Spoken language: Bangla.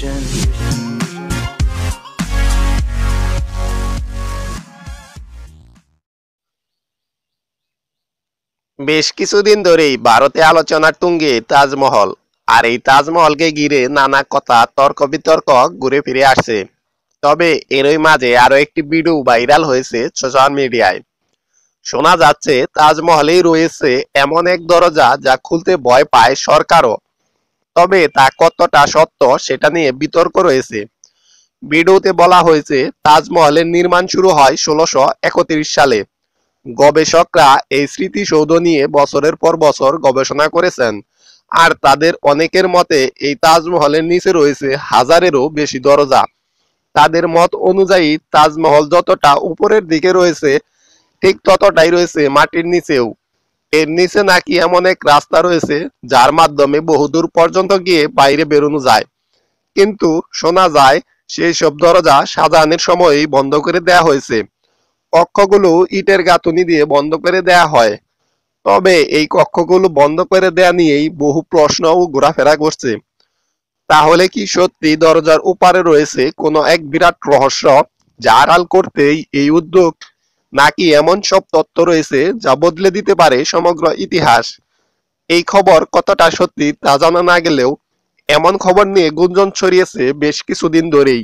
fusion. বেশ কিছুদিন ধরেই ভারতে আলোচনার তুঙ্গে তাজমহল আর এই তাজমহলকে ঘিরে নানা কথা তর্ক বিতর্ক ঘুরে ফিরে আসছে তবে এরই মাঝে আরো একটি ভিডিও ভাইরাল হয়েছে সোশ্যাল মিডিয়ায় শোনা যাচ্ছে তাজমহলেই রয়েছে এমন এক দরজা যা খুলতে ভয় পায় সরকারও তবে তা কতটা সত্য সেটা নিয়ে বিতর্ক রয়েছে ভিডিওতে বলা হয়েছে তাজমহলের নির্মাণ শুরু হয় ষোলোশো সালে গবেষকরা এই স্মৃতিসৌধ নিয়ে বছরের পর বছর গবেষণা করেছেন আর তাদের অনেকের মতে এই তাজমহলের নিচে রয়েছে হাজারেরও বেশি দরজা তাদের মত অনুযায়ী তাজমহল যতটা উপরের দিকে রয়েছে ঠিক ততটাই রয়েছে মাটির নিচেও এর নিচে নাকি এমন এক রাস্তা রয়েছে যার মাধ্যমে বহুদূর পর্যন্ত গিয়ে বাইরে বেরোনো যায় কিন্তু শোনা যায় সেই সব দরজা সাজানোর সময়ই বন্ধ করে দেয়া হয়েছে কক্ষগুলো ইটের গাঁথুনি দিয়ে বন্ধ করে দেয়া হয় তবে এই কক্ষগুলো বন্ধ করে দেয়া নিয়েই বহু প্রশ্ন ও ঘোরাফেরা করছে তাহলে কি সত্যি দরজার উপারে রয়েছে কোনো এক বিরাট রহস্য যা আড়াল করতেই এই উদ্যোগ নাকি এমন সব তত্ত্ব রয়েছে যা বদলে দিতে পারে সমগ্র ইতিহাস এই খবর কতটা সত্যি তা জানা না গেলেও এমন খবর নিয়ে গুঞ্জন ছড়িয়েছে বেশ কিছুদিন ধরেই